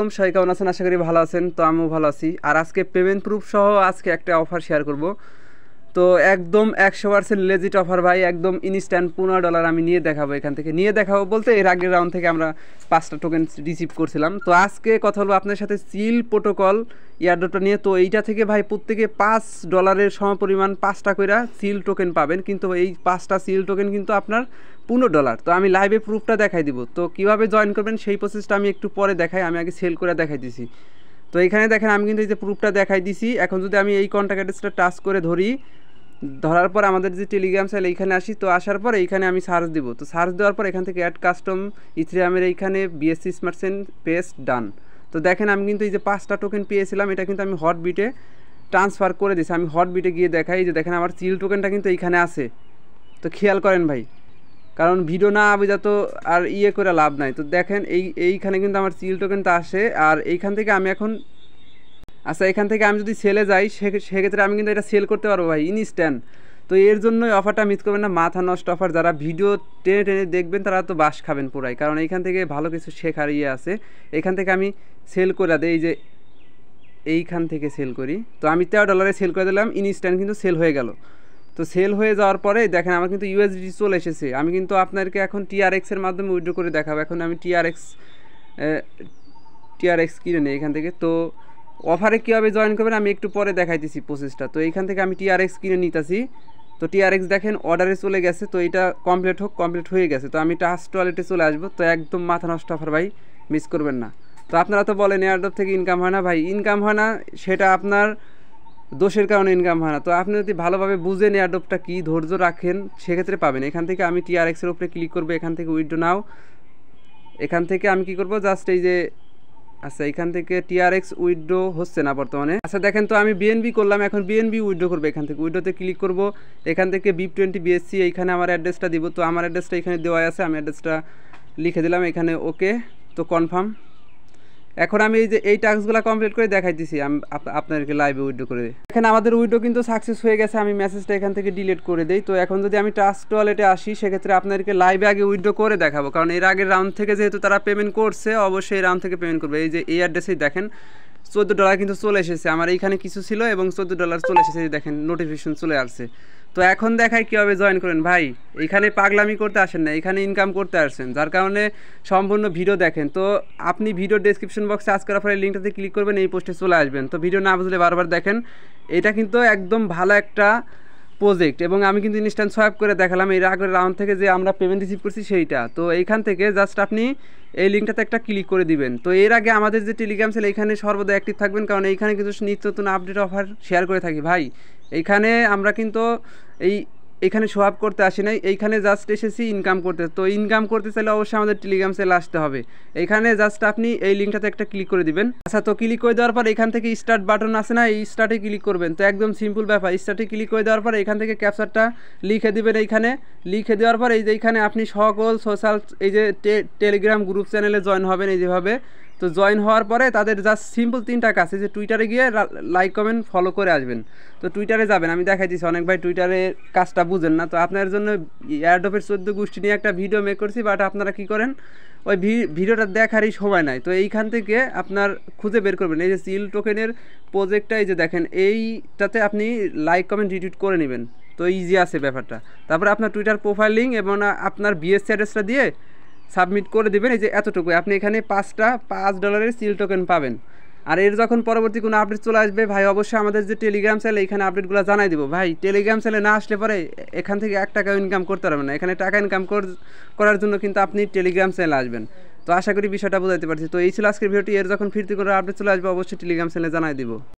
আলাইকুম সবাই কেমন আছেন আশা করি ভালো আছেন তো আমিও ভালো আছি আর আজকে পেমেন্ট প্রুফ সহ আজকে একটা অফার শেয়ার করব তো একদম একশো পার্সেন্ট লেজিট অফার ভাই একদম ইনস্ট্যান্ট পনেরো ডলার আমি নিয়ে দেখাবো এখান থেকে নিয়ে দেখাবো বলতে এর আগের রাউন্ড থেকে আমরা পাঁচটা টোকেন রিসিভ করছিলাম তো আজকে কথা হলো আপনার সাথে সিল প্রোটোকল ইয়ারডোটা নিয়ে তো এইটা থেকে ভাই প্রত্যেকে পাঁচ ডলারের সমপরিমাণ পাঁচটা কইরা সিল টোকেন পাবেন কিন্তু এই পাঁচটা সিল টোকেন কিন্তু আপনার পনেরো ডলার তো আমি লাইভে প্রুফটা দেখাই দিব তো কিভাবে জয়েন করবেন সেই প্রসেসটা আমি একটু পরে দেখাই আমি আগে সেল করে দেখাই দিছি তো এখানে দেখেন আমি কিন্তু এই যে প্রুফটা দেখাই দিছি এখন যদি আমি এই কন্ট্যাক্ট অ্যাড্রেসটা টাচ করে ধরি ধরার পর আমাদের যে টেলিগ্রাম সাইল এইখানে আসি তো আসার পর এইখানে আমি সার্চ দিব তো সার্চ দেওয়ার পর এখান থেকে অ্যাড কাস্টম আমের এইখানে বিএসসি স্মার্টসেন পেস ডান তো দেখেন আমি কিন্তু এই যে পাঁচটা টোকেন পেয়েছিলাম এটা কিন্তু আমি হটবিটে ট্রান্সফার করে দিয়েছি আমি হটবিটে গিয়ে দেখাই যে দেখেন আমার চিল টোকেনটা কিন্তু এইখানে আছে তো খেয়াল করেন ভাই কারণ ভিডিও না আবিদা তো আর ইয়ে করে লাভ নাই তো দেখেন এই এইখানে কিন্তু আমার চিল টোকেনটা আসে আর এইখান থেকে আমি এখন আচ্ছা এখান থেকে আমি যদি সেলে যাই সেক্ষেত্রে আমি কিন্তু এটা সেল করতে পারবো ভাই ইনস্ট্যান্ট তো এর জন্যই অফারটা মিস করবেন না মাথা নষ্ট অফার যারা ভিডিও টেনে টেনে দেখবেন তারা তো বাস খাবেন পুরাই কারণ এইখান থেকে ভালো কিছু শেখার ইয়ে আছে এখান থেকে আমি সেল করে দেয় এই যে এইখান থেকে সেল করি তো আমি তেরো ডলারে সেল করে দিলাম ইনস্ট্যান্ট কিন্তু সেল হয়ে গেল তো সেল হয়ে যাওয়ার পরে দেখেন আমার কিন্তু ইউএসডি চলে এসেছে আমি কিন্তু আপনাদেরকে এখন টিআরএক্সের মাধ্যমে উইড্রো করে দেখাবো এখন আমি টিআরএক্স টিআরএক্স কিনে নিই এখান থেকে তো অফারে কীভাবে জয়েন করবেন আমি একটু পরে দেখাইতেছি প্রসেসটা তো এইখান থেকে আমি টিআরএক্স কিনে নিতেছি তো টিআরএক্স দেখেন অর্ডারে চলে গেছে তো এটা কমপ্লিট হোক কমপ্লিট হয়ে গেছে তো আমি টাস্ট টয়লেটে চলে আসবো তো একদম মাথা নষ্ট অফার ভাই মিস করবেন না তো আপনারা তো বলেন এয়ারডপ থেকে ইনকাম হয় না ভাই ইনকাম হয় না সেটা আপনার দোষের কারণে ইনকাম হয় না তো আপনি যদি ভালোভাবে বুঝেন অ্যাডোপটা কী ধৈর্য রাখেন সেক্ষেত্রে পাবেন এখান থেকে আমি টিআরএক্সের উপরে ক্লিক করবো এখান থেকে উইড্রো নাও এখান থেকে আমি কি করব জাস্ট এই যে আচ্ছা এখান থেকে টিআরএক্স উইড্রো হচ্ছে না বর্তমানে আচ্ছা দেখেন তো আমি বিএনবি করলাম এখন বিএনবি উইড্রো করবো এখান থেকে উইড্রোতে ক্লিক করব এখান থেকে বিপ টোয়েন্টি বিএসসি এইখানে আমার অ্যাড্রেসটা দিব তো আমার অ্যাড্রেসটা এখানে দেওয়া আছে আমি অ্যাড্রেসটা লিখে দিলাম এখানে ওকে তো কনফার্ম এখন আমি এই যে এই টাস্কগুলো কমপ্লিট করে দেখাইতেছি আমি আপনাদেরকে লাইভে উইডো করে এখানে আমাদের উইডো কিন্তু সাকসেস হয়ে গেছে আমি মেসেজটা এখান থেকে ডিলিট করে দিই তো এখন যদি আমি টাস্ক টয়লেটে আসি সেক্ষেত্রে আপনাদেরকে লাইভে আগে উইডো করে দেখাবো কারণ এর আগের রাউন্ড থেকে যেহেতু তারা পেমেন্ট করছে অবশ্যই এই রাউন্ড থেকে পেমেন্ট করবে এই যে এই অ্যাড্রেসেই দেখেন চোদ্দো ডলার কিন্তু চলে এসেছে আমার এইখানে কিছু ছিল এবং চোদ্দো ডলার চলে এসেছে দেখেন নোটিফিকেশন চলে আসছে তো এখন দেখায় কীভাবে জয়েন করেন ভাই এখানে পাগলামি করতে আসেন না এখানে ইনকাম করতে আসছেন যার কারণে সম্পূর্ণ ভিডিও দেখেন তো আপনি ভিডিও ডিসক্রিপশন বক্সে আজ করার পরে লিঙ্কটাতে ক্লিক করবেন এই পোস্টে চলে আসবেন তো ভিডিও না বুঝলে বারবার দেখেন এটা কিন্তু একদম ভালো একটা প্রজেক্ট এবং আমি কিন্তু ইনস্ট্যান্ট সোয়াইপ করে দেখালাম এর আগের রাউন্ড থেকে যে আমরা পেমেন্ট রিসিভ করছি সেইটা তো এইখান থেকে জাস্ট আপনি এই লিঙ্কটাতে একটা ক্লিক করে দিবেন তো এর আগে আমাদের যে টেলিগ্রাম ছিল এখানে সর্বদা অ্যাক্টিভ থাকবেন কারণ এইখানে কিন্তু নিত্য নতুন আপডেট অফার শেয়ার করে থাকি ভাই এইখানে আমরা কিন্তু এই এখানে সোয়াব করতে আসি নাই এইখানে জাস্ট এসেছি ইনকাম করতে তো ইনকাম করতে চাইলে অবশ্যই আমাদের টেলিগ্রাম সেল আসতে হবে এখানে জাস্ট আপনি এই লিঙ্কটাতে একটা ক্লিক করে দিবেন আচ্ছা তো ক্লিক করে দেওয়ার পর এখান থেকে স্টার্ট বাটন আসে না এই স্টার্টে ক্লিক করবেন তো একদম সিম্পল ব্যাপার স্টার্টে ক্লিক করে দেওয়ার পর এখান থেকে ক্যাপচারটা লিখে দিবেন এইখানে লিখে দেওয়ার পর এই যে এইখানে আপনি সকল সোশ্যাল এই যে টেলিগ্রাম গ্রুপ চ্যানেলে জয়েন হবেন এই যেভাবে তো জয়েন হওয়ার পরে তাদের জাস্ট সিম্পল তিনটা কাজ যে টুইটারে গিয়ে লাইক কমেন্ট ফলো করে আসবেন তো টুইটারে যাবেন আমি দেখাই দিচ্ছি অনেক ভাই টুইটারে কাজটা বুঝেন না তো আপনার জন্য এয়ারডোপের চোদ্দ গোষ্ঠী নিয়ে একটা ভিডিও মেক করছি বাট আপনারা কি করেন ওই ভিডিওটা দেখারই সময় নাই তো এইখান থেকে আপনার খুঁজে বের করবেন এই যে সিল টোকেনের প্রজেক্টটা এই যে দেখেন এইটাতে আপনি লাইক কমেন্ট রিটুইট করে নেবেন তো ইজি আছে ব্যাপারটা তারপরে আপনার টুইটার প্রোফাইল লিঙ্ক এবং আপনার বিএসসি অ্যাড্রেসটা দিয়ে সাবমিট করে দেবেন এই যে এতটুকু আপনি এখানে পাঁচটা পাঁচ ডলারের সিল টোকেন পাবেন আর এর যখন পরবর্তী কোনো আপডেট চলে আসবে ভাই অবশ্যই আমাদের যে টেলিগ্রাম চ্যানেল এখানে আপডেটগুলো জানাই দেবো ভাই টেলিগ্রাম চ্যানেলে না আসলে পরে এখান থেকে এক টাকা ইনকাম করতে পারবেন না এখানে টাকা ইনকাম করার জন্য কিন্তু আপনি টেলিগ্রাম চ্যানেলে আসবেন তো আশা করি বিষয়টা বোঝাতে পারছি তো এই ছিল আজকের ভিডিওটি এর যখন ফিরতি করে আপডেট চলে আসবে অবশ্যই টেলিগ্রাম চ্যানেলে জানাই দিব